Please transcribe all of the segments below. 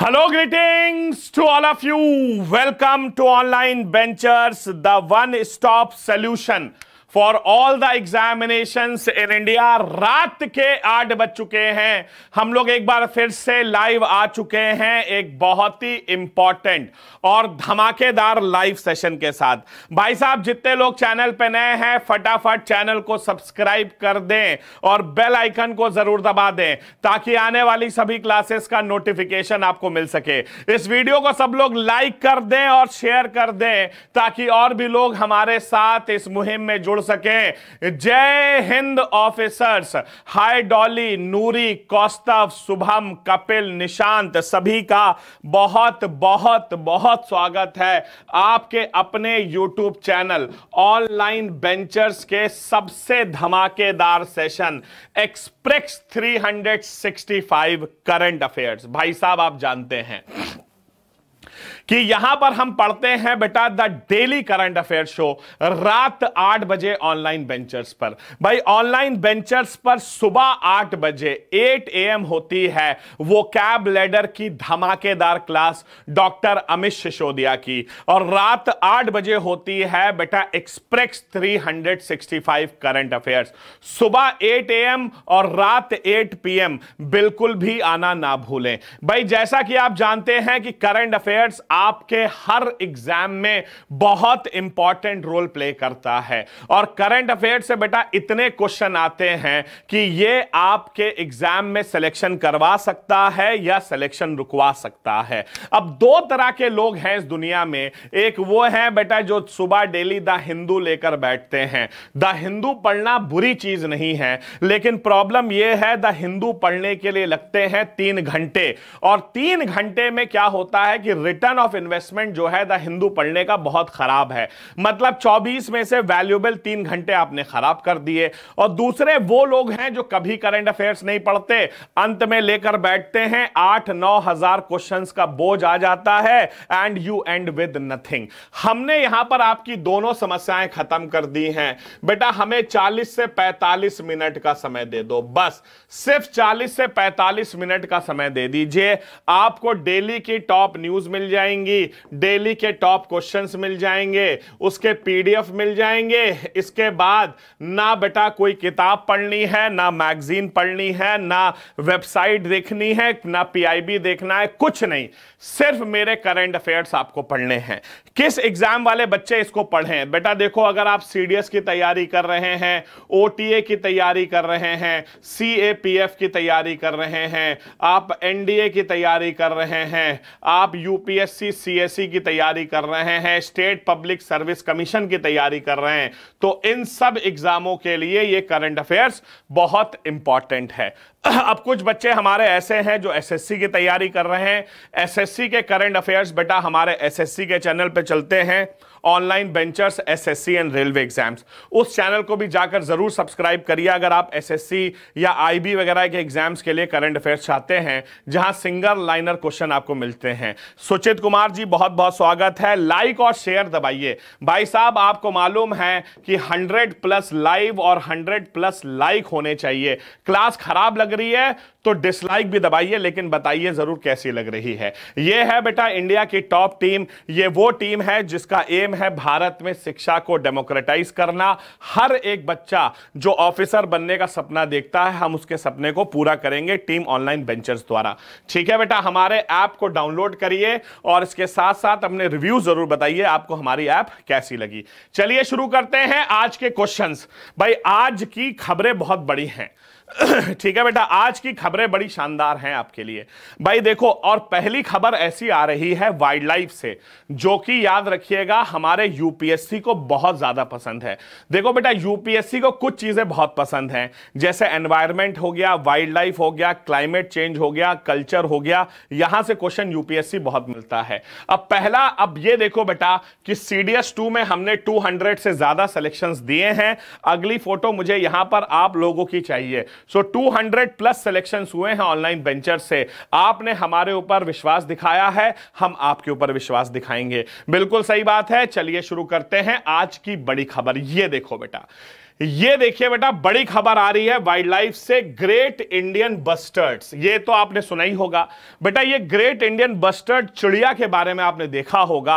Hello, greetings to all of you. Welcome to Online Ventures, the one-stop solution for all the examination in India रात के आठ बज चुके हैं हम लोग एक बार फिर से लाइव आ चुके हैं एक बहुत ही इंपॉर्टेंट और धमाकेदार लाइव सेशन के साथ भाई साहब जितने लोग चैनल पे नए हैं फटाफट चैनल को सब्सक्राइब कर दें और बेल आइकन को जरूर दबा दें ताकि आने वाली सभी क्लासेस का नोटिफिकेशन आपको मिल सके इस वीडियो को सब लोग लाइक कर दें और शेयर कर दें ताकि और भी लोग हमारे साथ इस मुहिम में जुड़ जोड़ सके जय हिंद officers hi Dolly Noori Kaustav Shubham Kapil Nishant सभी का बहुत बहुत बहुत स्वागत है आपके अपने यूट्यूब चैनल ऑनलाइन बेंचर्स के सबसे धमाकेदार सेशन एक्सप्रेस 365 करंट अफेयर्स भाई साहब आप जानते हैं कि यहां पर हम पढ़ते हैं बेटा the daily current affair show रात आठ बजे ऑनलाइन बेंचर्स पर भाई ऑनलाइन बेंचर्स पर सुबह आठ बजे ए एम होती है वो कैब लेडर की धमाकेदार क्लास डॉक्टर अमित सिसोदिया की और रात आठ बजे होती है बेटा एक्सप्रेस 365 करंट अफेयर्स सुबह 8 एम और रात 8 पीएम बिल्कुल भी आना ना भूलें भाई जैसा कि आप जानते हैं कि करंट अफेयर्स आपके हर एग्जाम में बहुत इंपॉर्टेंट रोल प्ले करता है और करंट अफेयर से बेटा इतने क्वेश्चन आते हैं कि ये आपके एग्जाम में सिलेक्शन करवा सकता है या सिलेक्शन रुकवा सकता है अब दो तरह के लोग हैं इस दुनिया में एक वो है बेटा जो सुबह डेली द हिंदू लेकर बैठते हैं द हिंदू पढ़ना बुरी चीज नहीं है लेकिन प्रॉब्लम यह है द हिंदू पढ़ने के लिए लगते हैं तीन घंटे और तीन घंटे में क्या होता है कि रिटर्न ऑफ ऑफ इन्वेस्टमेंट जो है द हिंदू पढ़ने का बहुत खराब है मतलब 24 में से वैल्यूबल तीन घंटे आपने खराब कर दिए और दूसरे वो लोग हैं जो कभी करंट अफेयर्स नहीं पढ़ते अंत में लेकर बैठते हैं आठ नौ हजार क्वेश्चन का बोझ आ जाता है and you end with nothing हमने यहां पर आपकी दोनों समस्याएं खत्म कर दी हैं बेटा हमें 40 से 45 मिनट का समय दे दो बस सिर्फ 40 से 45 मिनट का समय दे दीजिए आपको डेली की टॉप न्यूज मिल जाएंगी जाएंगी डेली के टॉप क्वेश्चंस मिल जाएंगे उसके पीडीएफ मिल जाएंगे इसके बाद ना बेटा कोई किताब पढ़नी है ना मैगजीन पढ़नी है ना वेबसाइट देखनी है ना पीआईबी देखना है कुछ नहीं सिर्फ मेरे करंट अफेयर्स आपको पढ़ने हैं किस एग्जाम वाले बच्चे इसको पढ़ें बेटा देखो अगर आप सीडीएस की तैयारी कर रहे हैं ओटीए की तैयारी कर रहे हैं सीएपीएफ की तैयारी कर रहे हैं आप एनडीए की तैयारी कर रहे हैं आप यूपीएससी सीएससी e की तैयारी कर रहे हैं स्टेट पब्लिक सर्विस कमीशन की तैयारी कर रहे हैं तो इन सब एग्जामों के लिए ये करंट अफेयर्स बहुत इंपॉर्टेंट है अब कुछ बच्चे हमारे ऐसे हैं जो एसएससी की तैयारी कर रहे हैं एस एसएससी के करंट अफेयर्स बेटा हमारे एसएससी के चैनल पे चलते हैं online ventures SSC and railway exams उस चैनल को भी जाकर जरूर सब्सक्राइब करिए अगर आप एसएससी या आईबी वगैरह के एग्जाम्स के लिए करंट अफेयर्स चाहते हैं जहां सिंगल लाइनर क्वेश्चन आपको मिलते हैं सुचित कुमार जी बहुत बहुत स्वागत है लाइक और शेयर दबाइए भाई साहब आपको मालूम है कि हंड्रेड प्लस लाइव और हंड्रेड प्लस लाइक होने चाहिए क्लास खराब लग रही है तो डिसलाइक भी दबाइए लेकिन बताइए जरूर कैसी लग रही है ये है बेटा इंडिया की टॉप टीम ये वो टीम है जिसका एम है भारत में शिक्षा को डेमोक्रेटाइज करना हर एक बच्चा जो ऑफिसर बनने का सपना देखता है हम उसके सपने को पूरा करेंगे टीम ऑनलाइन वेंचर्स द्वारा ठीक है बेटा हमारे ऐप को डाउनलोड करिए और इसके साथ साथ अपने रिव्यू जरूर बताइए आपको हमारी ऐप कैसी लगी चलिए शुरू करते हैं आज के क्वेश्चंस भाई आज की खबरें बहुत बड़ी हैं ठीक है बेटा आज की खबरें बड़ी शानदार हैं आपके लिए भाई देखो और पहली खबर ऐसी आ रही है वाइल्ड लाइफ से जो कि याद रखिएगा हमारे यूपीएससी को बहुत ज्यादा पसंद है देखो बेटा यूपीएससी को कुछ चीजें बहुत पसंद हैं जैसे एनवायरमेंट हो गया वाइल्ड लाइफ हो गया क्लाइमेट चेंज हो गया कल्चर हो गया यहां से क्वेश्चन यूपीएससी बहुत मिलता है अब पहला अब ये देखो बेटा कि सीडीएस टू में हमने टू से ज्यादा सिलेक्शन दिए हैं अगली फोटो मुझे यहां पर आप लोगों की चाहिए सो so, 200 प्लस सिलेक्शन हुए हैं ऑनलाइन वेंचर से आपने हमारे ऊपर विश्वास दिखाया है हम आपके ऊपर विश्वास दिखाएंगे बिल्कुल सही बात है चलिए शुरू करते हैं आज की बड़ी खबर ये देखो बेटा ये देखिए बेटा बड़ी खबर आ रही है वाइल्ड लाइफ से ग्रेट इंडियन बस्टर्ड्स ये तो आपने सुना ही होगा बेटा ये ग्रेट इंडियन बस्टर्ड चिड़िया के बारे में आपने देखा होगा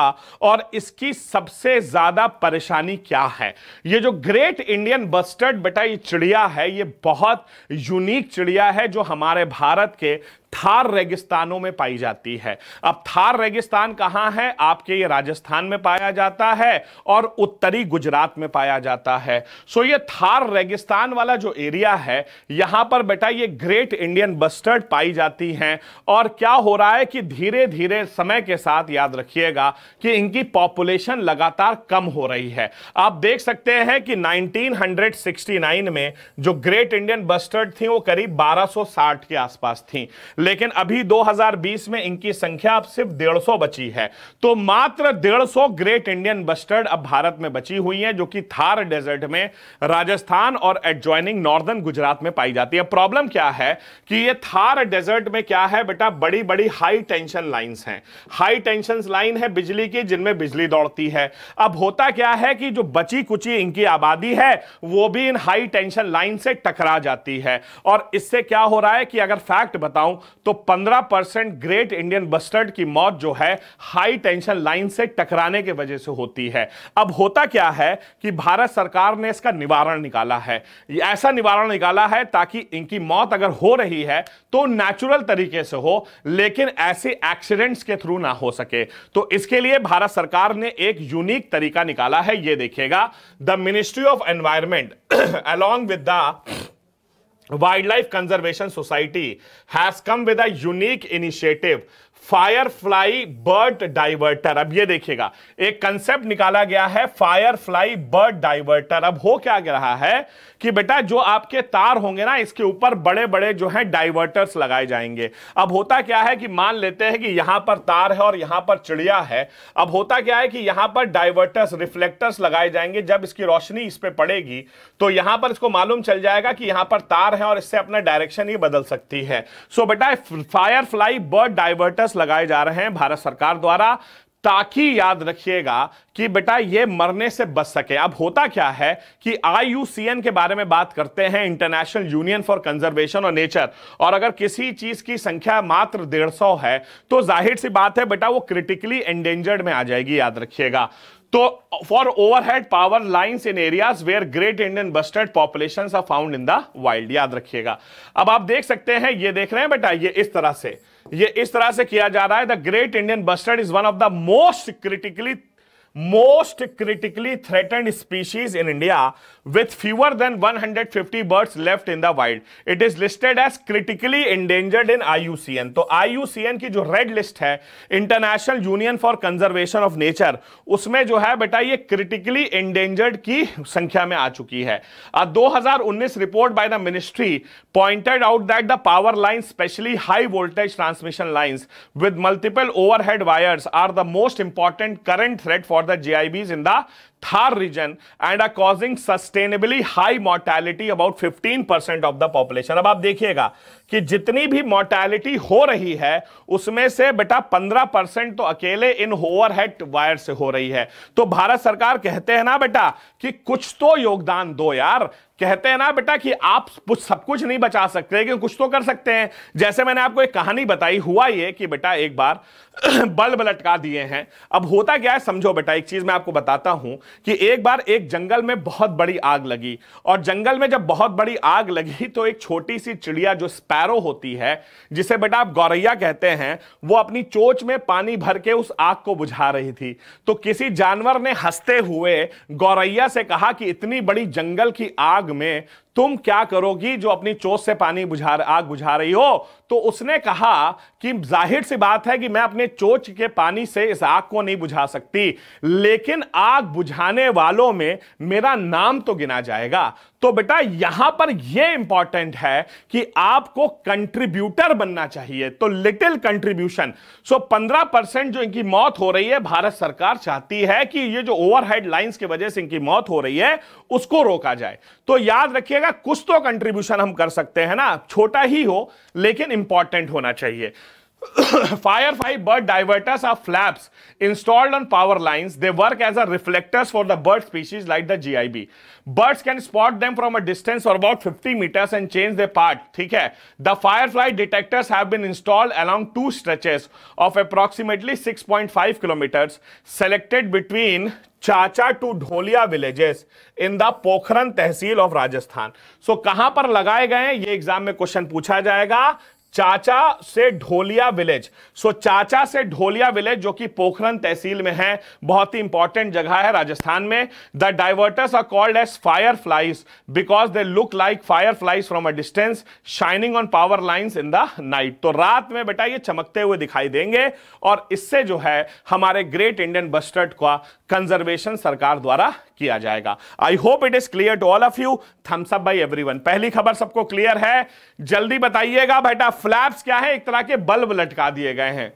और इसकी सबसे ज्यादा परेशानी क्या है ये जो ग्रेट इंडियन बस्टर्ड बेटा ये चिड़िया है ये बहुत यूनिक चिड़िया है जो हमारे भारत के थार रेगिस्तानों में पाई जाती है अब थार रेगिस्तान कहां है आपके ये राजस्थान में पाया जाता है और उत्तरी गुजरात में पाया जाता है सो ये थार रेगिस्तान वाला जो एरिया है यहां पर बेटा ये ग्रेट इंडियन बस्टर्ड पाई जाती हैं और क्या हो रहा है कि धीरे धीरे समय के साथ याद रखिएगा कि इनकी पॉपुलेशन लगातार कम हो रही है आप देख सकते हैं कि 1969 में जो ग्रेट इंडियन बस्टर्ड थी वो करीब 1260 के आसपास थी लेकिन अभी 2020 में इनकी संख्या अब सिर्फ 150 बची है तो मात्र 150 ग्रेट इंडियन बस्टर्ड अब भारत में बची हुई है जो कि थार डेजर्ट में राजस्थान और एडजॉइनिंग नॉर्दर्न गुजरात में पाई जाती है प्रॉब्लम क्या है कि ये थार डेजर्ट में क्या है बेटा बड़ी बड़ी हाई टेंशन लाइन है हाई टेंशन लाइन है बिजली की जिनमें बिजली दौड़ती है अब होता क्या है कि जो बची कुची इनकी आबादी है वो भी इन हाई टेंशन लाइन से टकरा जाती है और इससे क्या हो रहा है कि अगर फैक्ट बताऊं तो 15 परसेंट ग्रेट इंडियन बस्टर्ड की मौत जो है हाई टेंशन लाइन से टकराने के वजह से होती है अब होता क्या है कि भारत सरकार ने इसका निवारण निकाला है ऐसा निवारण निकाला है ताकि इनकी मौत अगर हो रही है तो नेचुरल तरीके से हो लेकिन ऐसे एक्सीडेंट्स के थ्रू ना हो सके तो इसके लिए भारत सरकार ने एक यूनिक तरीका निकाला है ये देखिएगा the ministry of environment along with the Wildlife Conservation Society has come with a unique initiative firefly bird diverter अब ये देखिएगा एक कंसेप्ट निकाला गया है फायरफ्लाई बर्ड डाइवर्टर अब हो क्या रहा है कि बेटा जो आपके तार होंगे ना इसके ऊपर बड़े बड़े जो है डाइवर्टर्स लगाए जाएंगे अब होता क्या है कि मान लेते हैं कि यहां पर तार है और यहां पर चिड़िया है अब होता क्या है कि यहां पर डाइवर्टर्स रिफ्लेक्टर्स लगाए जाएंगे जब इसकी रोशनी इस पर पड़ेगी तो यहां पर इसको मालूम चल जाएगा कि यहां पर तार है और इससे अपना डायरेक्शन ही बदल सकती है सो बेटा फायर बर्ड डाइवर्टर्स बैनर्स लगाए जा रहे हैं भारत सरकार द्वारा ताकि याद रखिएगा कि बेटा ये मरने से बच सके अब होता क्या है कि आई के बारे में बात करते हैं इंटरनेशनल यूनियन फॉर कंजर्वेशन और नेचर और अगर किसी चीज की संख्या मात्र डेढ़ सौ है तो जाहिर सी बात है बेटा वो क्रिटिकली एंडेंजर्ड में आ जाएगी याद रखिएगा तो for overhead power lines in areas where great Indian bustard population are found in the wild याद रखिएगा अब आप देख सकते हैं ये देख रहे हैं बेटा ये इस तरह से ये इस तरह से किया जा रहा है the great Indian bustard is one of the most critically most critically threatened species in India with fewer than 150 birds left in the wild. It is listed as critically endangered in IUCN. तो IUCN की जो red list है international union for conservation of nature उसमें जो है बेटा ये critically endangered की संख्या में आ चुकी है a 2019 report by the ministry pointed out that the power line specially high voltage transmission lines with multiple overhead wires are the most important current threat for the GIBs in the Thar region and are causing sustainably high mortality about 15% of the population. अब आप देखिएगा कि जितनी भी mortality हो रही है उसमें से बेटा 15% तो अकेले इन ओवरहेड वायर से हो रही है तो भारत सरकार कहते हैं ना बेटा कि कुछ तो योगदान दो यार कहते हैं ना बेटा कि आप कुछ सब कुछ नहीं बचा सकते लेकिन कुछ तो कर सकते हैं जैसे मैंने आपको एक कहानी बताई हुआ ये कि बेटा एक बार बल्ब लटका दिए हैं अब होता क्या है समझो बेटा एक चीज मैं आपको बताता हूं कि एक बार एक जंगल में बहुत बड़ी आग लगी और जंगल में जब बहुत बड़ी आग लगी तो एक छोटी सी चिड़िया जो स्पैरो होती है जिसे बेटा आप गौरैया कहते हैं वो अपनी चोच में पानी भर के उस आग को बुझा रही थी तो किसी जानवर ने हंसते हुए गौरैया से कहा कि इतनी बड़ी जंगल की आग में तुम क्या करोगी जो अपनी चोट से पानी बुझा आग बुझा रही हो तो उसने कहा कि जाहिर सी बात है कि मैं अपने चोच के पानी से इस आग को नहीं बुझा सकती लेकिन आग बुझाने वालों में मेरा नाम तो गिना जाएगा तो बेटा यहां पर यह इंपॉर्टेंट है कि आपको कंट्रीब्यूटर बनना चाहिए तो लिटिल कंट्रीब्यूशन सो 15 परसेंट जो इनकी मौत हो रही है भारत सरकार चाहती है कि ये जो ओवरहेड लाइंस की वजह से इनकी मौत हो रही है उसको रोका जाए तो याद रखिएगा कुछ तो कंट्रीब्यूशन हम कर सकते हैं ना छोटा ही हो लेकिन इंपॉर्टेंट होना चाहिए Firefly bird diverters are flaps installed on power lines. They work as a reflectors for the bird species like the GIB. Birds can spot them from a distance of about 50 meters and change their path. ठीक है The firefly detectors have been installed along two stretches of approximately 6.5 kilometers selected between Chacha to Dholiya villages in the Pokhran tehsil of Rajasthan so कहां पर लगाए गए हैं ये exam में question पूछा जाएगा चाचा से ढोलिया विलेज सो चाचा से ढोलिया विलेज जो कि पोखरन तहसील में है बहुत ही इंपॉर्टेंट जगह है राजस्थान में the diverters are called as fireflies because they look like fireflies from a distance shining on power lines in the night तो रात में बेटा ये चमकते हुए दिखाई देंगे और इससे जो है हमारे ग्रेट इंडियन बस्टर्ड का कंजर्वेशन सरकार द्वारा किया जाएगा I hope it is clear to all of you thumbs up bye every पहली खबर सबको क्लियर है जल्दी बताइएगा बेटा फ्लैप्स क्या है एक तरह के बल्ब लटका दिए गए हैं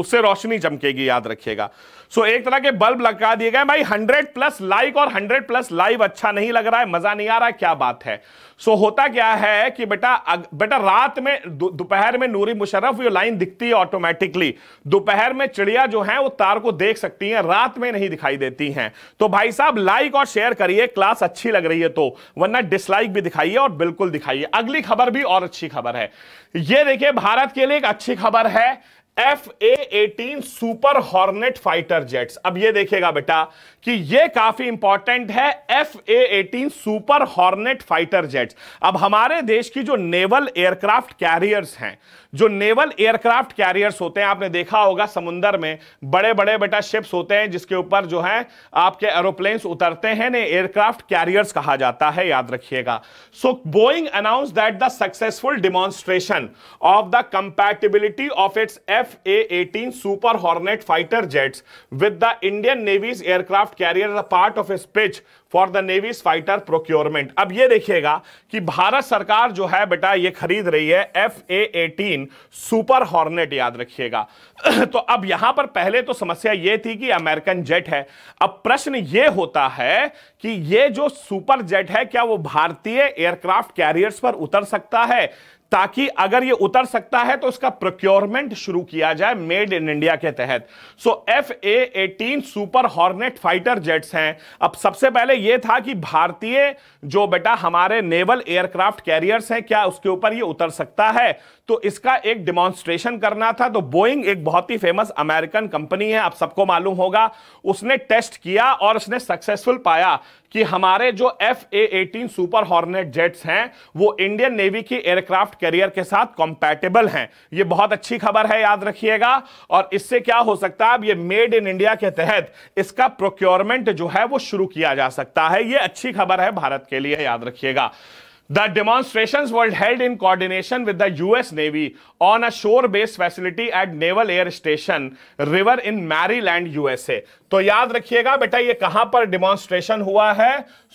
उससे रोशनी चमकेगी याद रखिएगा सो एक तरह के बल्ब लगा दिए गए भाई 100 प्लस लाइक और 100 प्लस लाइव अच्छा नहीं लग रहा है मजा नहीं आ रहा है क्या बात है सो होता क्या है कि बेटा बेटा रात में दोपहर में नूरी मुशर्रफ ये लाइन दिखती है ऑटोमेटिकली दोपहर में चिड़िया जो है वो तार को देख सकती है रात में नहीं दिखाई देती है तो भाई साहब लाइक और शेयर करिए क्लास अच्छी लग रही है तो वरना डिसलाइक भी दिखाइए और बिल्कुल दिखाइए अगली खबर भी और अच्छी खबर है ये देखिए भारत के लिए एक अच्छी खबर है F A eighteen super hornet fighter jets अब ये देखिएगा बेटा कि ये काफी इंपॉर्टेंट है F A eighteen super hornet fighter jets अब हमारे देश की जो नेवल एयरक्राफ्ट कैरियर्स हैं जो नेवल एयरक्राफ्ट कैरियर्स होते हैं आपने देखा होगा समुंदर में बड़े बड़े बेटा शिप्स होते हैं जिसके ऊपर जो है आपके एरोप्लेन्स उतरते हैं ने एयरक्राफ्ट कैरियर्स कहा जाता है याद रखिएगा so Boeing announce that the successful demonstration of the compatibility of its F A eighteen super hornet fighter jets with the Indian Navy's aircraft carrier part of pitch for the Navy's fighter procurement अब ये देखिएगा कि भारत सरकार जो है बेटा ये खरीद रही है F A eighteen super hornet याद रखिएगा तो अब यहां पर पहले तो समस्या ये थी कि अमेरिकन जेट है अब प्रश्न ये होता है कि ये जो सुपर जेट है क्या वो भारतीय एयरक्राफ्ट कैरियर्स पर उतर सकता है ताकि अगर ये उतर सकता है तो उसका प्रोक्योरमेंट शुरू किया जाए मेड इन इंडिया के तहत so F A eighteen super hornet fighter jets हैं अब सबसे पहले ये था कि भारतीय जो बेटा हमारे नेवल एयरक्राफ्ट कैरियर्स हैं क्या उसके ऊपर ये उतर सकता है तो इसका एक डिमॉन्स्ट्रेशन करना था तो बोइंग एक बहुत ही फेमस अमेरिकन कंपनी है आप सबको मालूम होगा उसने टेस्ट किया और उसने सक्सेसफुल पाया कि हमारे जो F A eighteen super hornet jets हैं वो इंडियन नेवी की एयरक्राफ्ट कैरियर के साथ कॉम्पैटेबल हैं ये बहुत अच्छी खबर है याद रखिएगा और इससे क्या हो सकता है अब ये मेड इन इंडिया के तहत इसका प्रोक्योरमेंट जो है वो शुरू किया जा सकता है ये अच्छी खबर है भारत के लिए याद रखिएगा The demonstrations were held in coordination with the US Navy on a shore-based facility at Naval Air Station River in Maryland, USA. तो याद रखिएगा बेटा ये कहां पर डिमॉन्स्ट्रेशन हुआ है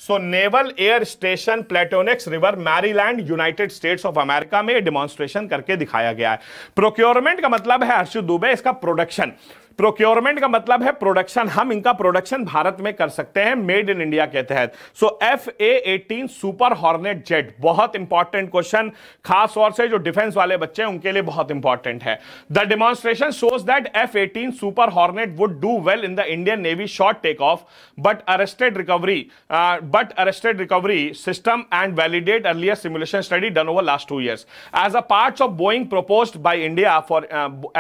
सो नेवल एयर स्टेशन प्लेटोनिक्स river Maryland United States of America में डिमॉन्स्ट्रेशन करके दिखाया गया है प्रोक्योरमेंट का मतलब है हर्षु दुबे इसका प्रोडक्शन प्रोक्योरमेंट का मतलब है प्रोडक्शन हम इनका प्रोडक्शन भारत में कर सकते हैं मेड इन इंडिया के तहत so F A eighteen super hornet jet बहुत इंपॉर्टेंट क्वेश्चन खास तौर से जो डिफेंस वाले बच्चे हैं उनके लिए बहुत इंपॉर्टेंट है the demonstration shows that F eighteen super hornet would do well in the Indian Navy short take off but arrested recovery but arrested recovery system and validate earlier simulation study done over last two years as a part of Boeing propose by India for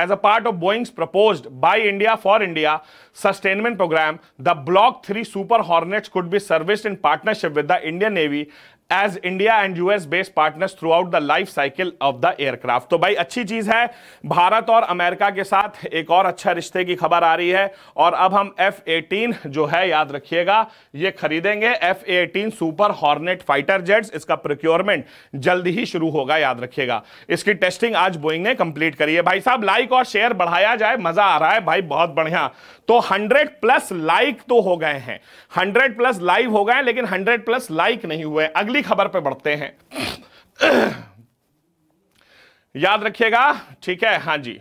as a part of Boeing's propose by India for India sustainment program, the Block 3 Super Hornets could be serviced in partnership with the Indian Navy as India and US based partners throughout the life cycle of the aircraft तो भाई अच्छी चीज है भारत और America के साथ एक और अच्छा रिश्ते की खबर आ रही है और अब हम एफ एटीन जो है याद रखिएगा ये खरीदेंगे F eighteen super hornet fighter jets इसका प्रोक्योरमेंट जल्द ही शुरू होगा याद रखिएगा इसकी टेस्टिंग आज बोइंग ने कंप्लीट करी है भाई साहब लाइक और शेयर बढ़ाया जाए मजा आ रहा है भाई बहुत बढ़िया तो हंड्रेड प्लस लाइक तो हो गए हैं हंड्रेड प्लस लाइव हो गए लेकिन हंड्रेड प्लस लाइक नहीं हुए अगली अगली खबर पे बढ़ते हैं याद रखिएगा ठीक है हाँ जी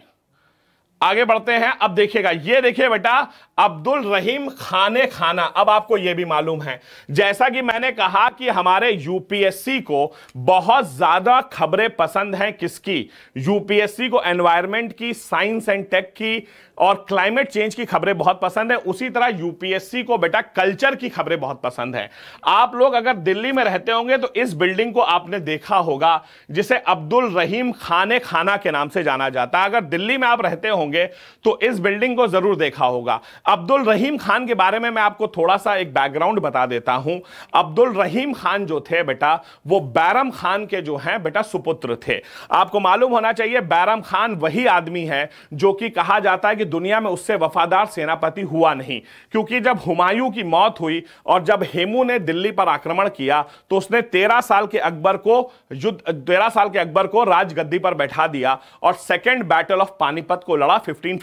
आगे बढ़ते हैं अब देखिएगा ये देखिए बेटा अब्दुल रहीम खाने खाना अब आपको यह भी मालूम है जैसा कि मैंने कहा कि हमारे यूपीएससी को बहुत ज़्यादा खबरें पसंद हैं किसकी यूपीएससी को एनवायरनमेंट की साइंस एंड टेक की और क्लाइमेट चेंज की खबरें बहुत पसंद है उसी तरह यूपीएससी को बेटा कल्चर की खबरें बहुत पसंद है आप लोग अगर दिल्ली में रहते होंगे तो इस बिल्डिंग को आपने देखा होगा जिसे अब्दुल रहीम खाने खाना के नाम से जाना जाता है अगर दिल्ली में आप रहते होंगे तो इस बिल्डिंग को जरूर देखा होगा अब्दुल रहीम खान के बारे में मैं आपको थोड़ा सा एक बैकग्राउंड बता देता हूं अब्दुल रहीम खान जो थे बेटा वो बैरम खान के जो हैं बेटा सुपुत्र थे आपको मालूम होना चाहिए बैरम खान वही आदमी है जो कि कहा जाता है कि दुनिया में उससे वफादार सेनापति हुआ नहीं क्योंकि जब हुमायूं की मौत हुई और जब हेमू ने दिल्ली पर आक्रमण किया तो उसने तेरह साल के अकबर को युद्ध तेरह साल के अकबर को राजगद्दी पर बैठा दिया और सेकेंड बैटल ऑफ पानीपत को लड़ा फिफ्टीन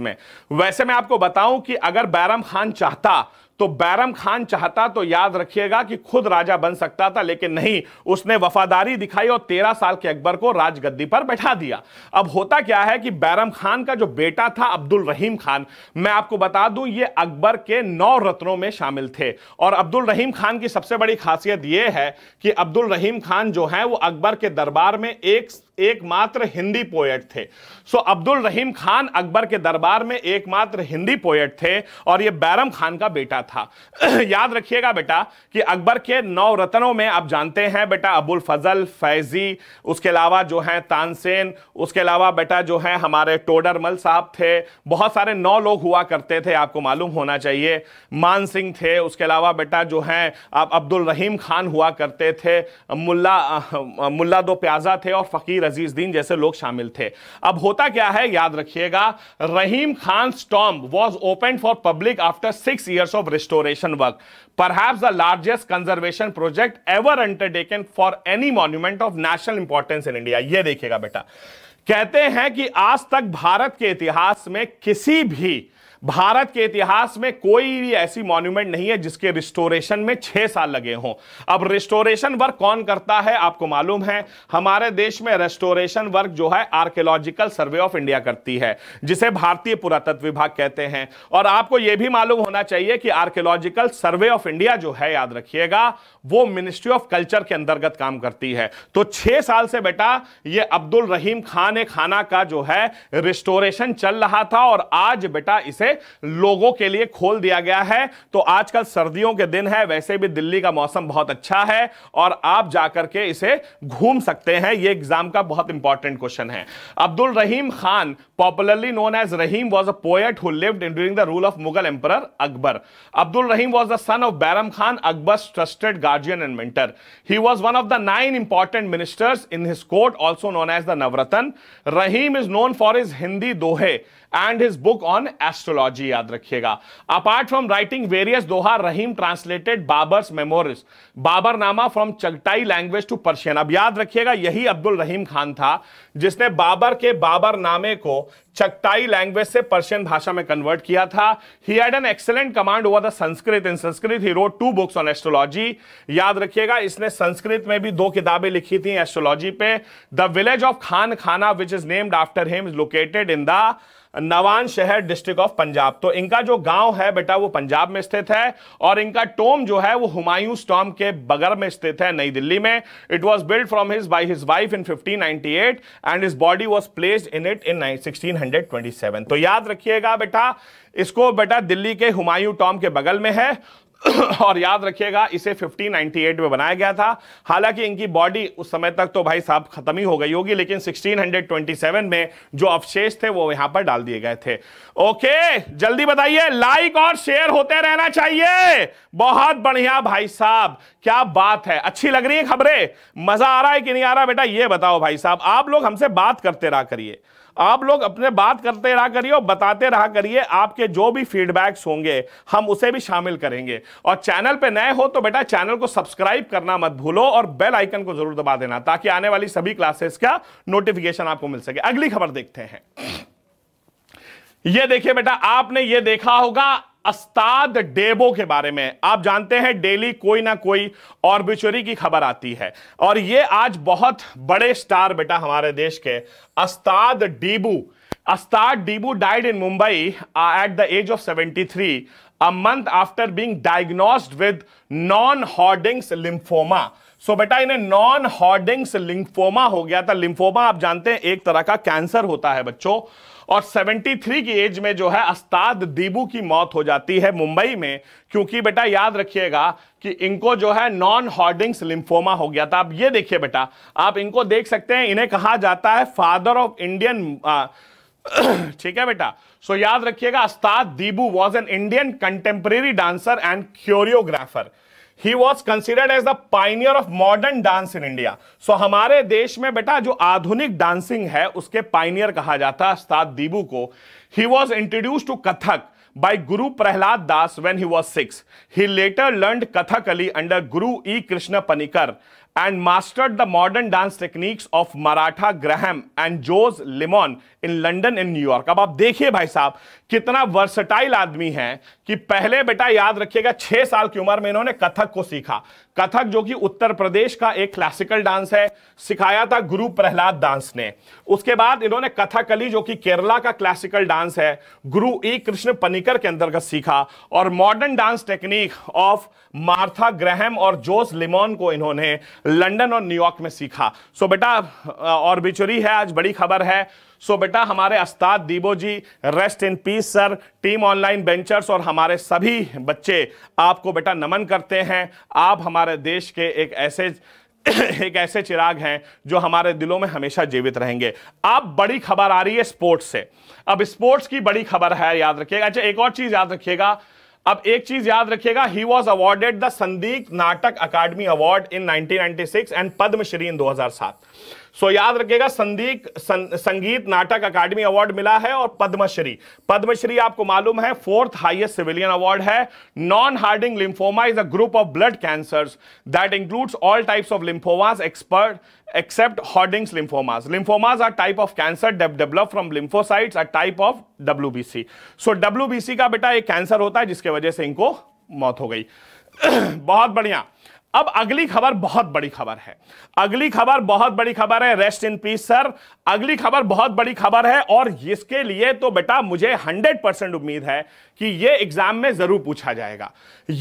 में वैसे मैं आपको बताऊं हूं कि अगर बैरम खान चाहता तो बैरम खान चाहता तो याद रखिएगा कि खुद राजा बन सकता था लेकिन नहीं उसने वफादारी दिखाई और तेरह साल के अकबर को राजगद्दी पर बैठा दिया अब होता क्या है कि बैरम खान का जो बेटा था अब्दुल रहीम खान मैं आपको बता दूं ये अकबर के नौ रत्नों में शामिल थे और अब्दुल रहीम खान की सबसे बड़ी खासियत यह है कि अब्दुल रहीम खान जो है वो अकबर के दरबार में एक एकमात्र हिंदी पोएट थे सो अब्दुल रहीम खान अकबर के दरबार में एकमात्र हिंदी पोएट थे और ये बैरम खान का बेटा था याद रखिएगा बेटा कि अकबर के नौ रत्नों में आप जानते हैं बेटा अबुल फजल फैजी उसके अलावा जो है तानसेन उसके अलावा बेटा जो है हमारे टोडरमल साहब थे बहुत सारे नौ लोग हुआ करते थे आपको मालूम होना चाहिए मान सिंह थे उसके अलावा बेटा जो है आप अब्दुल रहीम खान हुआ करते थे मुल्ला मुल्ला दो प्याजा थे और फ़कीर अजीजुद्दीन जैसे लोग शामिल थे अब होता क्या है याद रखिएगा रहीम खान स्टॉम was open for public after six years of restoration work पर the largest conservation project ever undertaken for any monument of national importance in India. ये देखिएगा बेटा कहते हैं कि आज तक भारत के इतिहास में किसी भी भारत के इतिहास में कोई भी ऐसी मॉन्यूमेंट नहीं है जिसके रिस्टोरेशन में छह साल लगे हों अब रिस्टोरेशन वर्क कौन करता है आपको मालूम है हमारे देश में रेस्टोरेशन वर्क जो है आर्कियोलॉजिकल सर्वे ऑफ इंडिया करती है जिसे भारतीय पुरातत्व विभाग कहते हैं और आपको यह भी मालूम होना चाहिए कि आर्कियोलॉजिकल सर्वे ऑफ इंडिया जो है याद रखिएगा वो मिनिस्ट्री ऑफ कल्चर के अंतर्गत काम करती है तो छह साल से बेटा ये अब्दुल रहीम खान खाना का जो है रिस्टोरेशन चल रहा था और आज बेटा इसे से लोगों के लिए खोल दिया गया है तो आजकल सर्दियों के दिन है वैसे भी दिल्ली का मौसम बहुत अच्छा है और आप जाकर के इसे घूम सकते हैं ये एग्जाम का बहुत इंपॉर्टेंट क्वेश्चन है Abdul Rahim Khan popularly known as Rahim was a poet who lived during the rule of Mughal emperor Akbar Abdul Rahim was the son of Bairam Khan Akbar trusted guardian and mentor he was one of the nine important ministers in his court also known as the Navratan Rahim is known for his Hindi dohe and his book on astrology astrology याद रखिएगा apart from writing various doha Rahim translated Babur's memoirs Baburnama from Chagatai language to Persian अब याद रखिएगा यही अब्दुल रहीम खान था जिसने बाबर के बाबर नामे को चगटाई लैंग्वेज से पर्शियन भाषा में कन्वर्ट किया था he had an excellent command over the Sanskrit in Sanskrit he wrote two books on astrology याद रखिएगा इसने संस्कृत में भी दो किताबें लिखी थी एस्ट्रोलॉजी पे the village of Khan Khana which is named after him is located in the Nawanshahr district of Punjab तो इनका जो गांव है बेटा वो पंजाब में स्थित है और इनका टोम जो है वो हुमायूं स्टॉम के बगर में स्थित है नई दिल्ली में it was build from his by his wife in 1598 and his body was placed in it in 1627 तो याद रखिएगा बेटा इसको बेटा दिल्ली के हुमायूं टॉम के बगल में है और याद रखिएगा इसे 1598 में बनाया गया था हालांकि इनकी बॉडी उस समय तक तो भाई साहब खत्म ही हो गई होगी लेकिन 1627 में जो अवशेष थे वो यहां पर डाल दिए गए थे ओके जल्दी बताइए लाइक और शेयर होते रहना चाहिए बहुत बढ़िया भाई साहब क्या बात है अच्छी लग रही है खबरें मजा आ रहा है कि नहीं आ रहा बेटा ये बताओ भाई साहब आप लोग हमसे बात करते रहा करिए आप लोग अपने बात करते रहा करिए और बताते रहा करिए आपके जो भी फीडबैक्स होंगे हम उसे भी शामिल करेंगे और चैनल पर नए हो तो बेटा चैनल को सब्सक्राइब करना मत भूलो और बेल आइकन को जरूर दबा देना ताकि आने वाली सभी क्लासेस का नोटिफिकेशन आपको मिल सके अगली खबर देखते हैं ये देखिए बेटा आपने ये देखा होगा अस्ताद डेबो के बारे में आप जानते हैं डेली कोई ना कोई ऑर्बिचरी की खबर आती है और ये आज बहुत बड़े स्टार बेटा हमारे देश के Astad Deboo Astad Deboo died in Mumbai at the age of 73 a month after being diagnosed with non हॉर्डिंग्स लिम्फोमा सो so, बेटा इन्हें नॉन हॉर्डिंग्स लिम्फोमा हो गया था लिम्फोमा आप जानते हैं एक तरह का कैंसर होता है बच्चों और 73 की एज में जो है अस्ताद दीबू की मौत हो जाती है मुंबई में क्योंकि बेटा याद रखिएगा कि इनको जो है नॉन हॉर्डिंग्स लिम्फोमा हो गया था आप ये देखिए बेटा आप इनको देख सकते हैं इन्हें कहा जाता है फादर ऑफ इंडियन ठीक है बेटा सो याद रखिएगा Astad Deboo was an Indian contemporary dancer and choreographer he was considered as the pioneer of modern dance in India so हमारे देश में बेटा जो आधुनिक डांसिंग है उसके पाइनियर कहा जाता है उस्ताद दीबू को he was introduced to Kathak by Guru Prahlad Das when he was six. He later learned Kathakali under Guru E. Krishna Panikar and mastered the modern dance techniques of Maratha Graham and Joes Limon in London and New York. अब आप देखिए भाई साहब कितना versatile आदमी है कि पहले बेटा याद रखिएगा छह साल की उम्र में इन्होंने कथक को सीखा कथक जो कि उत्तर प्रदेश का एक क्लासिकल डांस है सिखाया था गुरु प्रहलाद दास ने उसके बाद इन्होंने कथकली जो कि केरला का क्लासिकल डांस है गुरु ई कृष्ण पनिकर के अंतर्गत सीखा और modern dance technique of Martha Graham और जोस लिमोन को इन्होंने लंदन और न्यूयॉर्क में सीखा सो बेटा और बिचुरी है आज बड़ी खबर है सो बेटा हमारे Astad Deboo ji rest in peace sir team online benchers और हमारे सभी बच्चे आपको बेटा नमन करते हैं आप हमारे देश के एक ऐसे एक ऐसे चिराग हैं जो हमारे दिलों में हमेशा जीवित रहेंगे आप बड़ी खबर आ रही है स्पोर्ट्स से अब स्पोर्ट्स की बड़ी खबर है याद रखिएगा अच्छा एक और चीज याद रखिएगा अब एक चीज याद रखिएगा he was awarded the Sangeet Natak Akademi award in 1996 and Padma Shri in 2007 so याद रखिएगा संदीप सं, संगीत नाटक अकादमी अवार्ड मिला है और पद्मश्री पद्मश्री आपको मालूम है फोर्थ हाईएस्ट सिविलियन अवार्ड है non Hardinge lymphoma is a group of blood cancer that includes all types of lymphomas expert accept Hardinge lymphomas. Lymphomas are type of cancer develop from lymphocytes, are type of W so W का बेटा एक cancer होता है जिसके वजह से इनको मौत हो गई बहुत बढ़िया अब अगली खबर बहुत बड़ी खबर है अगली खबर बहुत बड़ी खबर है रेस्ट इन पीस सर अगली खबर बहुत बड़ी खबर है और इसके लिए तो बेटा मुझे 100 परसेंट उम्मीद है कि यह एग्जाम में जरूर पूछा जाएगा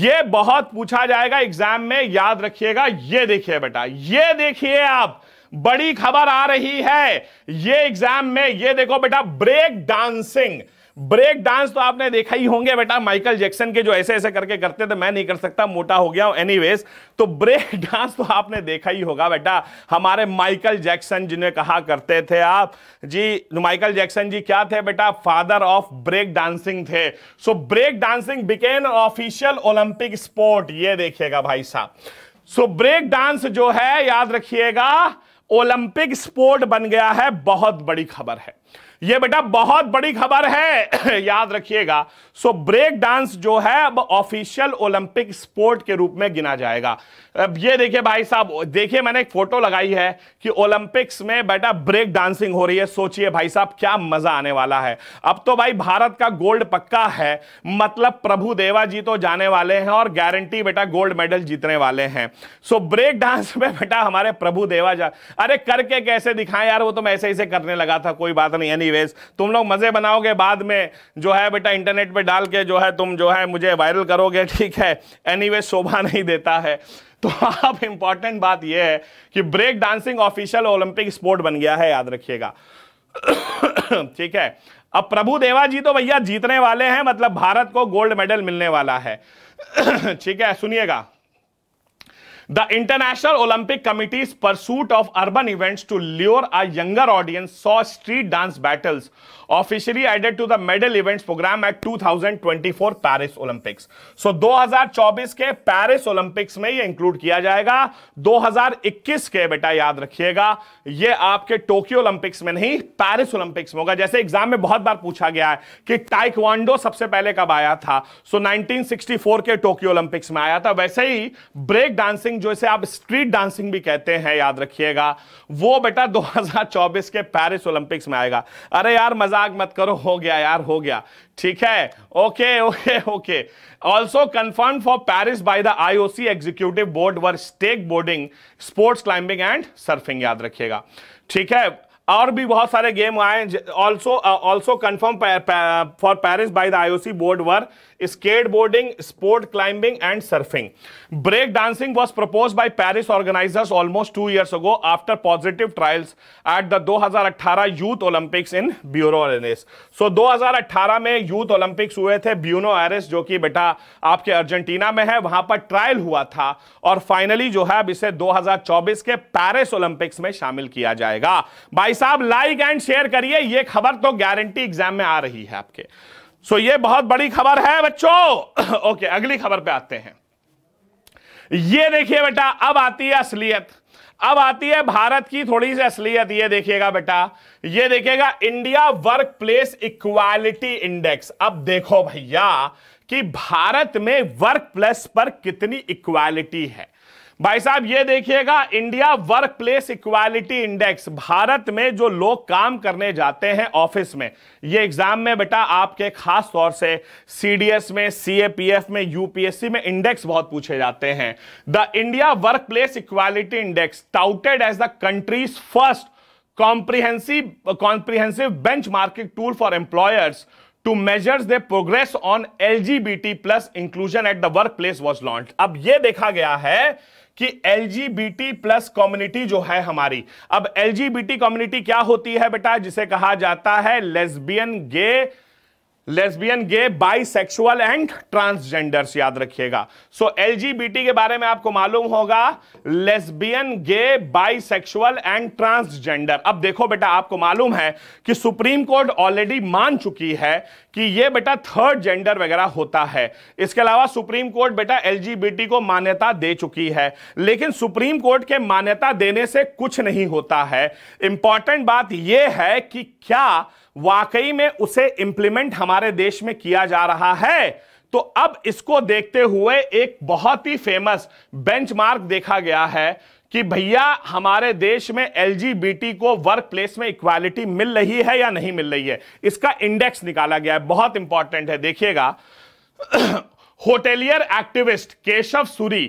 यह बहुत पूछा जाएगा एग्जाम में याद रखिएगा यह देखिए बेटा यह देखिए आप बड़ी खबर आ रही है यह एग्जाम में यह देखो बेटा ब्रेक डांसिंग ब्रेक डांस तो आपने देखा ही होंगे बेटा माइकल जैक्सन के जो ऐसे ऐसे करके करते थे मैं नहीं कर सकता मोटा हो गया एनीवेज तो ब्रेक डांस तो आपने देखा ही होगा बेटा हमारे माइकल जैक्सन जिन्हें कहा करते थे आप जी माइकल जैक्सन जी क्या थे बेटा फादर ऑफ ब्रेक डांसिंग थे so break dancing became official Olympic sport ये देखिएगा भाई साहब सो ब्रेक डांस जो है याद रखिएगा ओलंपिक स्पोर्ट बन गया है बहुत बड़ी खबर है ये बेटा बहुत बड़ी खबर है याद रखिएगा सो ब्रेक डांस जो है अब ऑफिशियल ओलंपिक स्पोर्ट के रूप में गिना जाएगा अब ये देखिए भाई साहब देखिए मैंने एक फोटो लगाई है कि ओलंपिक्स में बेटा ब्रेक डांसिंग हो रही है सोचिए भाई साहब क्या मजा आने वाला है अब तो भाई भारत का गोल्ड पक्का है मतलब प्रभु देवा जी तो जाने वाले हैं और गारंटी बेटा गोल्ड मेडल जीतने वाले हैं सो ब्रेक डांस में बेटा हमारे प्रभु देवा जा अरे करके कैसे दिखाएं यार वो तो मैं ऐसे ऐसे करने लगा था कोई बात नहीं यानी एनीवेज तुम लोग मज़े बनाओगे बाद में जो है बेटा इंटरनेट पे डाल के जो है तुम जो है मुझे वायरल करोगे ठीक है एनीवेज शोभा नहीं देता है तो आप इंपॉर्टेंट बात यह है कि break dancing official Olympic sport बन गया है याद रखिएगा ठीक है अब प्रभु देवा जी तो भैया जीतने वाले हैं मतलब भारत को गोल्ड मेडल मिलने वाला है ठीक है सुनिएगा The International Olympic Committee's pursuit of urban events to lure a younger audience saw street dance battles officially added to the medal events program at 2024 Paris Olympics so 2024 के पेरिस ओलंपिक्स में ये include किया जाएगा 2021 के बेटा याद रखिएगा ये आपके टोक्यो ओलंपिक्स में नहीं पेरिस ओलंपिक्स में होगा जैसे एग्जाम में बहुत बार पूछा गया है कि टाइकवांडो सबसे पहले कब आया था सो so, 1964 के टोक्यो ओलंपिक्स में आया था वैसे ही ब्रेक डांसिंग जो इसे आप स्ट्रीट डांसिंग भी कहते हैं याद रखिएगा वो बेटा 2024 के पेरिस ओलंपिक्स में आएगा अरे यार मजा मजाक मत करो हो गया यार हो गया ठीक है okay okay okay also confirm for Paris by the IOC executive board were skateboarding sports climbing and surfing याद रखिएगा ठीक है और भी बहुत सारे गेम आए also also confirm for Paris by the IOC board were skateboarding sport climbing and surfing Break dancing was proposed by Paris organizers almost two after positive trials at the दो हजार 2018 youth Olympics in ब्यूरो Aires so अट्ठारह में youth Olympics हुए थे buono Eris जो कि बेटा आपके अर्जेंटीना में है वहां पर ट्रायल हुआ था और फाइनली जो है अब इसे चौबीस के पैरिस ओलंपिक्स में शामिल किया जाएगा भाई साहब लाइक एंड शेयर करिए ये खबर तो गारंटी एग्जाम में आ रही है आपके सो so, ये बहुत बड़ी खबर है बच्चों ओके अगली खबर पे आते हैं ये देखिए बेटा अब आती है असलियत अब आती है भारत की थोड़ी सी असलियत ये देखिएगा बेटा ये देखिएगा India workplace equality index अब देखो भैया कि भारत में वर्क प्लेस पर कितनी इक्वालिटी है भाई साहब ये देखिएगा India workplace equality index Bharat में जो लोग काम करने जाते हैं ऑफिस में ये एग्जाम में बेटा आपके खास तौर से सीडीएस में सीएपीएफ में यूपीएससी में इंडेक्स बहुत पूछे जाते हैं the India workplace equality index touted as the country's first comprehensive comprehensive benchmarking tool for employers to measures the progress on L G B T plus inclusion at the workplace was launch अब यह देखा गया है कि T plus community जो है हमारी अब टी कम्युनिटी क्या होती है बेटा जिसे कहा जाता है lesbian gay lesbian gay bisexual and transgenders याद रखिएगा सो so, एलजीबीटी के बारे में आपको मालूम होगा lesbian gay bisexual and transgender अब देखो बेटा आपको मालूम है कि सुप्रीम कोर्ट ऑलरेडी मान चुकी है कि ये बेटा थर्ड जेंडर वगैरह होता है इसके अलावा सुप्रीम कोर्ट बेटा एलजीबीटी को मान्यता दे चुकी है लेकिन सुप्रीम कोर्ट के मान्यता देने से कुछ नहीं होता है इंपॉर्टेंट बात यह है कि क्या वाकई में उसे इंप्लीमेंट हमारे देश में किया जा रहा है तो अब इसको देखते हुए एक बहुत ही फेमस बेंचमार्क देखा गया है कि भैया हमारे देश में एल को वर्क प्लेस में इक्वालिटी मिल रही है या नहीं मिल रही है इसका इंडेक्स निकाला गया है बहुत इंपॉर्टेंट है देखिएगा hotelier activist Keshav Suri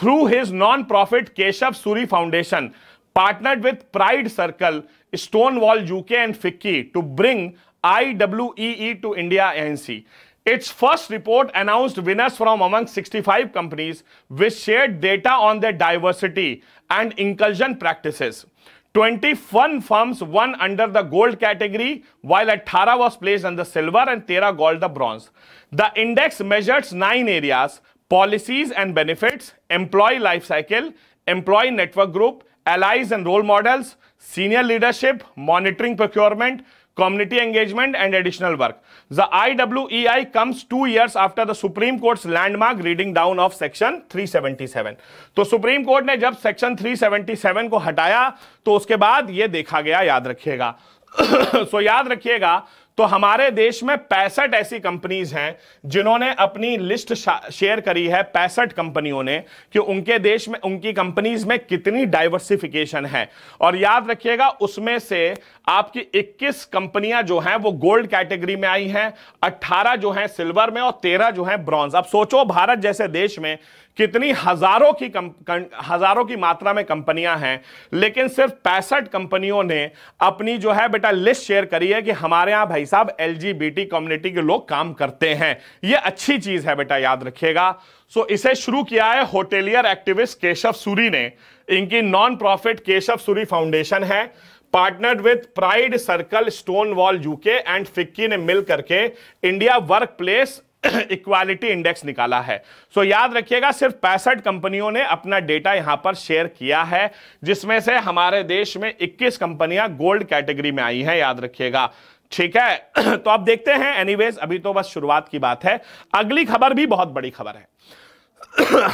through his non profit Keshav Suri foundation partnered with pride circle Stonewall UK and FICCI to bring IWEE to India ANC. Its first report announced winners from among 65 companies which shared data on their diversity and inclusion practices. 21 firms won under the gold category while 18 was placed under silver and Tara gold the bronze. The index measures 9 areas, policies and benefits, employee life cycle, employee network group, allies and role models, senior leadership monitoring procurement community engagement and additional work the I W E I comes two years after the supreme court landmark reading down of section 377. तो supreme court ने जब section 377 को हटाया तो उसके बाद यह देखा गया याद रखिएगा सो so, याद रखिएगा तो हमारे देश में पैंसठ ऐसी कंपनीज हैं जिन्होंने अपनी लिस्ट शेयर करी है पैंसठ कंपनियों ने कि उनके देश में उनकी कंपनीज में कितनी डाइवर्सिफिकेशन है और याद रखिएगा उसमें से आपकी 21 कंपनियां जो हैं वो गोल्ड कैटेगरी में आई हैं 18 जो हैं सिल्वर में और 13 जो हैं ब्रॉन्ज अब सोचो भारत जैसे देश में कितनी हजारों की कम, कं, हजारों की मात्रा में कंपनियां हैं लेकिन सिर्फ पैंसठ कंपनियों ने अपनी जो है बेटा लिस्ट शेयर करी है कि हमारे यहां भाई साहब एलजीबीटी कम्युनिटी के लोग काम करते हैं यह अच्छी चीज है बेटा याद रखिएगा सो इसे शुरू किया है होटेलियर एक्टिविस्ट केशव सूरी ने इनकी non profit Keshav Suri foundation है partnered with pride circle Stonewall UK and FICCI ने मिल करके India workplace equality index निकाला है सो so, याद रखिएगा सिर्फ पैंसठ कंपनियों ने अपना डेटा यहां पर शेयर किया है जिसमें से हमारे देश में 21 कंपनियां गोल्ड कैटेगरी में आई हैं याद रखिएगा ठीक है तो आप देखते हैं एनीवेज अभी तो बस शुरुआत की बात है अगली खबर भी बहुत बड़ी खबर है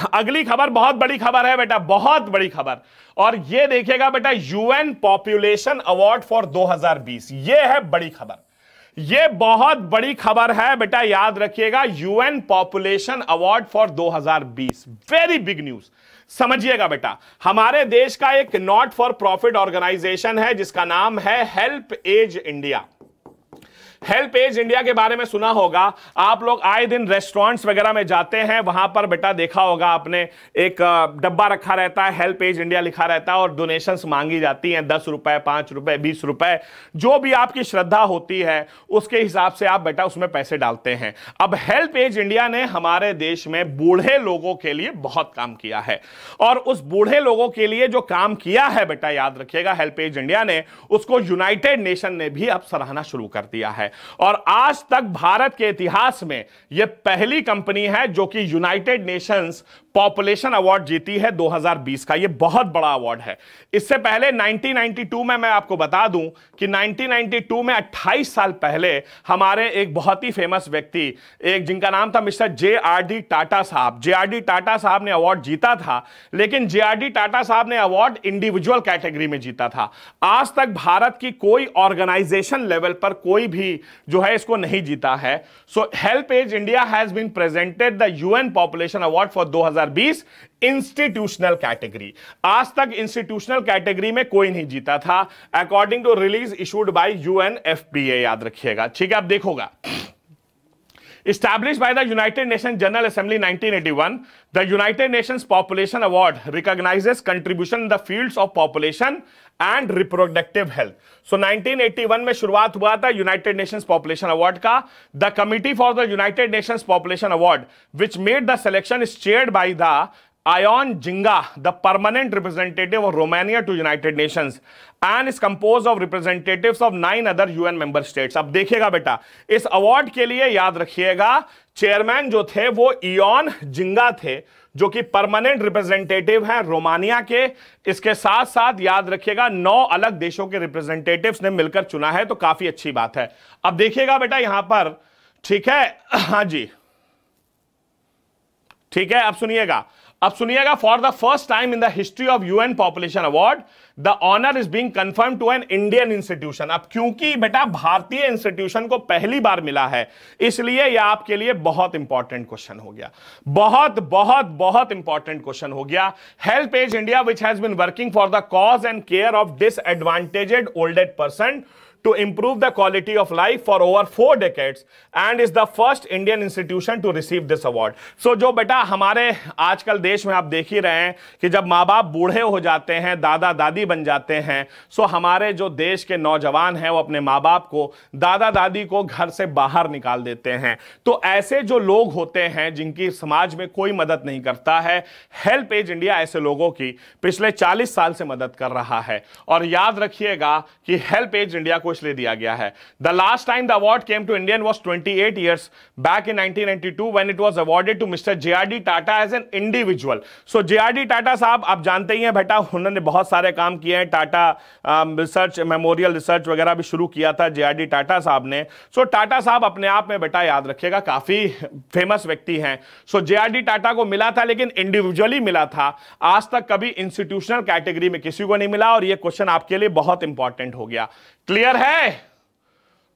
अगली खबर बहुत बड़ी खबर है बेटा बहुत बड़ी खबर और ये देखिएगा बेटा यूएन पॉपुलेशन अवार्ड फॉर 2020 ये है बड़ी खबर ये बहुत बड़ी खबर है बेटा याद रखिएगा UN population award for 2020 very big news समझिएगा बेटा हमारे देश का एक नॉट फॉर प्रॉफिट ऑर्गेनाइजेशन है जिसका नाम है HelpAge India HelpAge India के बारे में सुना होगा आप लोग आए दिन रेस्टोरेंट्स वगैरह में जाते हैं वहां पर बेटा देखा होगा आपने एक डब्बा रखा रहता है हेल्प एज इंडिया लिखा रहता है और डोनेशंस मांगी जाती हैं दस रुपए पांच रुपए बीस रुपए जो भी आपकी श्रद्धा होती है उसके हिसाब से आप बेटा उसमें पैसे डालते हैं अब हेल्प एज इंडिया ने हमारे देश में बूढ़े लोगों के लिए बहुत काम किया है और उस बूढ़े लोगों के लिए जो काम किया है बेटा याद रखिएगा हेल्प एज इंडिया ने उसको यूनाइटेड नेशन ने भी अब सराहना शुरू कर दिया है है और आज तक भारत के इतिहास में यह पहली कंपनी है जो कि यूनाइटेड नेशंस पॉपुलेशन अवार्ड जीती है 2020 का ये बहुत बड़ा अवार्ड है इससे पहले 1992 में मैं आपको बता दूं कि 1992 में 28 साल पहले हमारे एक बहुत ही फेमस व्यक्ति एक जिनका नाम था mister J R D Tata साहब जे आर डी टाटा साहब ने अवार्ड जीता था लेकिन जे आर डी टाटा साहब ने अवार्ड इंडिविजुअल कैटेगरी में जीता था आज तक भारत की कोई ऑर्गेनाइजेशन लेवल पर कोई भी जो है इसको नहीं जीता है so HelpAge India has been presented the UN population award for दो 2020 इंस्टीट्यूशनल कैटेगरी आज तक इंस्टीट्यूशनल कैटेगरी में कोई नहीं जीता था according to release issued by U याद रखिएगा ठीक है आप देखोगा Established by the United Nations General Assembly 1981, the United Nations Population Award recognizes contribution in the fields of population and reproductive health so 1981 में शुरुआत हुआ था यूनाइटेड नेशंस पॉपुलेशन अवार्ड का the committee for the United Nations population award which made the selection is chaired by the Ion Jinga, the permanent representative of Romania to United Nations and is composed of representatives of nine other UN member states. अब देखिएगा बेटा इस award के लिए याद रखिएगा chairman जो थे वो इन जिंगा थे जो कि परमानेंट रिप्रेजेंटेटिव हैं रोमानिया के इसके साथ साथ याद रखिएगा नौ अलग देशों के रिप्रेजेंटेटिव्स ने मिलकर चुना है तो काफी अच्छी बात है अब देखिएगा बेटा यहां पर ठीक है हाँ जी ठीक है अब सुनिएगा अब सुनिएगा for the first time in the history of UN population award the honour is being confirm to an Indian institution अब क्योंकि बेटा भारतीय इंस्टीट्यूशन को पहली बार मिला है इसलिए यह आपके लिए बहुत इंपॉर्टेंट क्वेश्चन हो गया बहुत बहुत बहुत इंपॉर्टेंट क्वेश्चन हो गया HelpAge India which has been working for the cause and care of disadvantaged older person to improve the quality of life for over four decades and is the first Indian institution to receive this award. So जो बेटा हमारे आजकल देश में आप देख ही रहे हैं कि जब माँ बाप बूढ़े हो जाते हैं दादा दादी बन जाते हैं सो हमारे जो देश के नौजवान हैं वो अपने माँ बाप को दादा दादी को घर से बाहर निकाल देते हैं तो ऐसे जो लोग होते हैं जिनकी समाज में कोई मदद नहीं करता है हेल्प एज इंडिया ऐसे लोगों की पिछले 40 साल से मदद कर रहा है और याद रखिएगा कि हेल्प एज इंडिया को इसलिए दिया गया है the last time the award came to Indian was twenty eight years back in two when it was awarded to mister J R D Tata as an individual so J R D Tata साहब आप जानते ही हैं बेटा उन्होंने बहुत सारे काम किए हैं टाटा रिसर्च मेमोरियल रिसर्च वगैरह भी शुरू किया था जे आर डी टाटा साहब ने सो so, टाटा साहब अपने आप में बेटा याद रखिएगा काफी फेमस व्यक्ति हैं so J R D Tata को मिला था लेकिन इंडिविजुअली मिला था आज तक कभी इंस्टीट्यूशनल कैटेगरी में किसी को नहीं मिला और यह क्वेश्चन आपके लिए बहुत इंपॉर्टेंट हो गया क्लियर है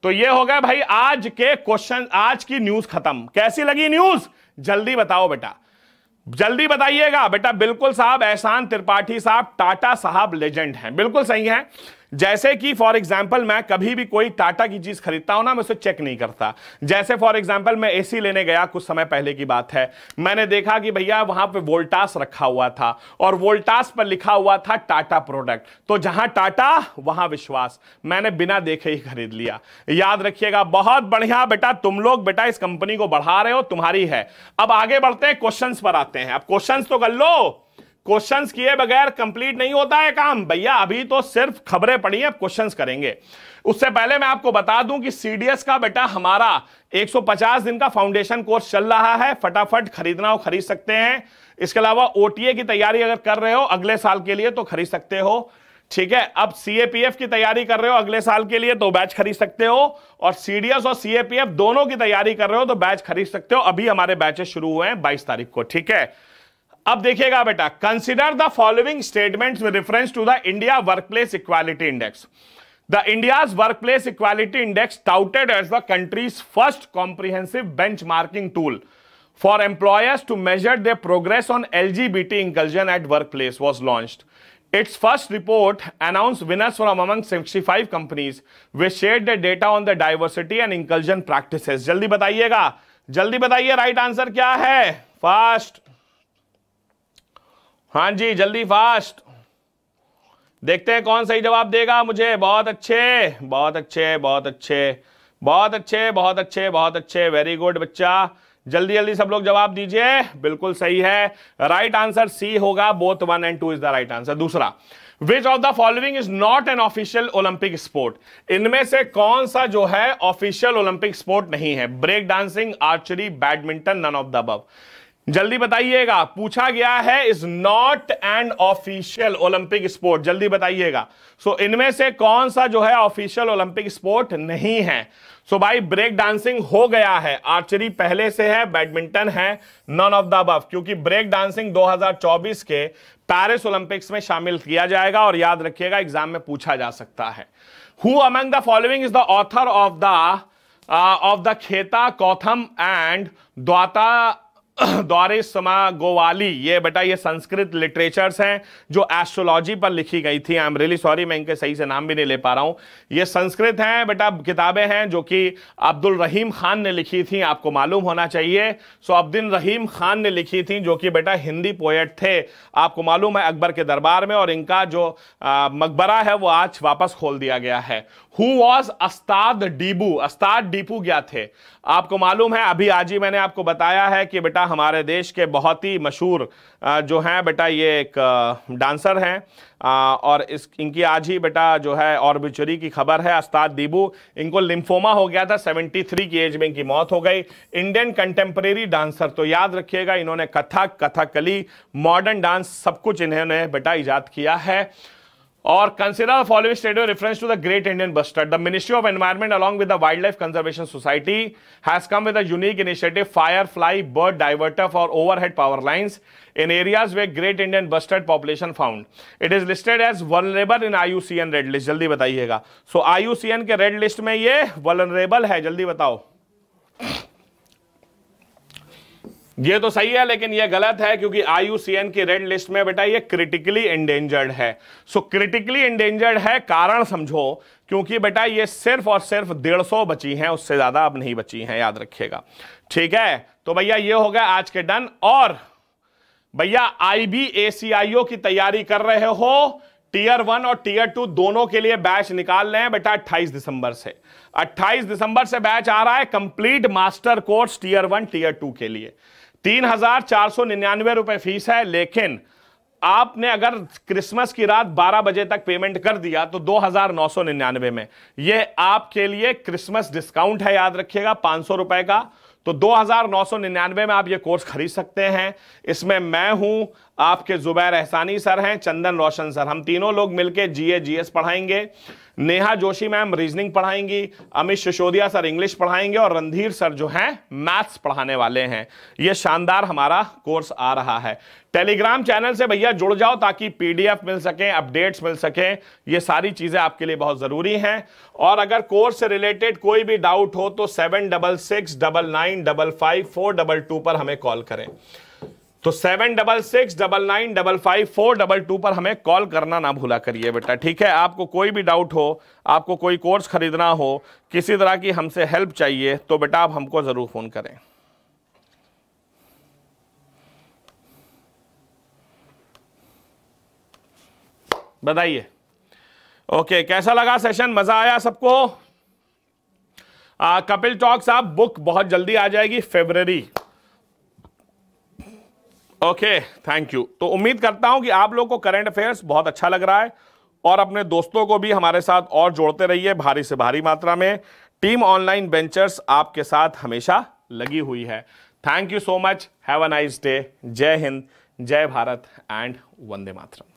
तो ये हो गया भाई आज के क्वेश्चन आज की न्यूज खत्म कैसी लगी न्यूज जल्दी बताओ बेटा जल्दी बताइएगा बेटा बिल्कुल साहब एहसान त्रिपाठी साहब टाटा साहब लेजेंड हैं बिल्कुल सही है जैसे कि फॉर एग्जाम्पल मैं कभी भी कोई टाटा की चीज खरीदता हूं ना मैं उसे चेक नहीं करता जैसे फॉर एग्जाम्पल मैं एसी लेने गया कुछ समय पहले की बात है मैंने देखा कि भैया वहां पे वोल्टास रखा हुआ था और वोल्टास पर लिखा हुआ था टाटा प्रोडक्ट तो जहां टाटा वहां विश्वास मैंने बिना देखे ही खरीद लिया याद रखिएगा बहुत बढ़िया बेटा तुम लोग बेटा इस कंपनी को बढ़ा रहे हो तुम्हारी है अब आगे बढ़ते हैं क्वेश्चन पर आते हैं अब क्वेश्चन तो कर लो क्वेश्चंस किए बगैर कंप्लीट नहीं होता है काम भैया अभी तो सिर्फ खबरें पड़ी हैं क्वेश्चंस करेंगे उससे पहले मैं आपको बता दूं कि सीडीएस का बेटा हमारा 150 दिन का फाउंडेशन कोर्स चल रहा है फटाफट खरीदना हो खरीद सकते हैं इसके अलावा ओटीए की तैयारी अगर कर रहे हो अगले साल के लिए तो खरीद सकते हो ठीक है अब सीएपीएफ की तैयारी कर रहे हो अगले साल के लिए तो बैच खरीद सकते हो और सीडीएस और सीएपीएफ दोनों की तैयारी कर रहे हो तो बैच खरीद सकते हो अभी हमारे बैचेस शुरू हुए हैं बाईस तारीख को ठीक है अब देखिएगा बेटा consider the following statement with reference to the India workplace equality index the India workplace equality index touted as the country's first comprehensive benchmarking tool for employers to measure the progress on L G B T inclusion at workplace was launch its first report announce winners from among sixty five companies they share the data on the diversity and inclusion practice जल्दी बताइएगा जल्दी बताइए right answer क्या है first हाँ जी जल्दी fast देखते हैं कौन सही जवाब देगा मुझे बहुत अच्छे बहुत अच्छे बहुत अच्छे बहुत अच्छे बहुत अच्छे बहुत अच्छे वेरी गुड बच्चा जल्दी जल्दी सब लोग जवाब दीजिए बिल्कुल सही है राइट आंसर सी होगा both one and two is the right answer दूसरा which of the following is not an official Olympic sport इनमें से कौन सा जो है ऑफिशियल ओलंपिक स्पोर्ट नहीं है break dancing archery badminton none of the above जल्दी बताइएगा पूछा गया है is not an official Olympic sport जल्दी बताइएगा सो so, इनमें से कौन सा जो है ऑफिशियल ओलंपिक स्पोर्ट नहीं है सो so, भाई ब्रेक डांसिंग हो गया है आर्चरी पहले से है बैडमिंटन है नॉन ऑफ द अबव क्योंकि ब्रेक डांसिंग 2024 के पेरिस ओलंपिक्स में शामिल किया जाएगा और याद रखिएगा एग्जाम में पूछा जा सकता है who among the following is the author of the of the खेता कौथम एंड द्वाता समा गोवाली ये बेटा ये संस्कृत लिटरेचर्स हैं जो एस्ट्रोलॉजी पर लिखी गई थी आई एम रियली सॉरी मैं इनके सही से नाम भी नहीं ले पा रहा हूँ ये संस्कृत हैं बेटा किताबें हैं जो कि अब्दुल रहीम खान ने लिखी थी आपको मालूम होना चाहिए सो अब्दुल रहीम खान ने लिखी थी जो कि बेटा हिंदी पोएट थे आपको मालूम है अकबर के दरबार में और इनका जो मकबरा है वो आज वापस खोल दिया गया है हु वॉज अस्ताद डीबू अस्ताद डीपू क्या थे आपको मालूम है अभी आज ही मैंने आपको बताया है कि बेटा हमारे देश के बहुत ही मशहूर जो हैं बेटा ये एक डांसर हैं और इस इनकी आज ही बेटा जो है ऑर्बिचरी की खबर है अस्ताद दीबू इनको लिम्फोमा हो गया था 73 की एज में इनकी मौत हो गई इंडियन कंटेम्प्रेरी डांसर तो याद रखिएगा इन्होंने कथक कथकली मॉडर्न डांस सब कुछ इन्होंने बेटा ईजाद किया है और consider the following statement reference to the great Indian bustard the ministry of environment along with wildlife conservation society has come with a unique initiative firefly bird diverter for head power line in areas where great Indian bustard population found it is listed as vulnerable in C N red list जल्दी बताइएगा so so, IUCN के red list में ये vulnerable है जल्दी बताओ ये तो सही है लेकिन ये गलत है क्योंकि आईयूसीएन की रेड लिस्ट में बेटा ये क्रिटिकली एंडेंजर्ड है सो क्रिटिकली एंडेंजर्ड है कारण समझो क्योंकि बेटा ये सिर्फ और सिर्फ डेढ़ सौ बची हैं उससे ज्यादा अब नहीं बची हैं याद रखिएगा ठीक है तो भैया ये हो गया आज के डन और भैया आईबीएसीआईओ की तैयारी कर रहे हो टीयर वन और टीयर टू दोनों के लिए बैच निकाल रहे हैं बेटा 28 दिसंबर से 28 दिसंबर से बैच आ रहा है complete master course tier one tier two के लिए तीन हजार चार सौ निन्यानवे रुपए फीस है लेकिन आपने अगर क्रिसमस की रात 12 बजे तक पेमेंट कर दिया तो 2,999 में यह आपके लिए क्रिसमस डिस्काउंट है याद रखिएगा पांच सौ रुपए का तो 2,999 में आप ये कोर्स खरीद सकते हैं इसमें मैं हूं आपके जुबैर एहसानी सर हैं चंदन रोशन सर हम तीनों लोग मिलकर जीए जीएस पढ़ाएंगे नेहा जोशी मैम रीजनिंग पढ़ाएंगी अमित सिसोदिया सर इंग्लिश पढ़ाएंगे और रणधीर सर जो हैं मैथ्स पढ़ाने वाले हैं ये शानदार हमारा कोर्स आ रहा है टेलीग्राम चैनल से भैया जुड़ जाओ ताकि पीडीएफ मिल सके अपडेट्स मिल सके ये सारी चीज़ें आपके लिए बहुत ज़रूरी हैं और अगर कोर्स से रिलेटेड कोई भी डाउट हो तो seven double six double nine double five four double two पर हमें कॉल करें तो seven double six double nine double five four double two पर हमें कॉल करना ना भूला करिए बेटा ठीक है आपको कोई भी डाउट हो आपको कोई कोर्स खरीदना हो किसी तरह की हमसे हेल्प चाहिए तो बेटा आप हमको ज़रूर फ़ोन करें बताइए ओके कैसा लगा सेशन मज़ा आया सबको आ, कपिल टॉक्स आप बुक बहुत जल्दी आ जाएगी फेबररी ओके थैंक यू तो उम्मीद करता हूं कि आप लोग को करंट अफेयर्स बहुत अच्छा लग रहा है और अपने दोस्तों को भी हमारे साथ और जोड़ते रहिए भारी से भारी मात्रा में टीम ऑनलाइन वेंचर्स आपके साथ हमेशा लगी हुई है thank you so much have a nice day Jai Hind जय भारत एंड वंदे मातरम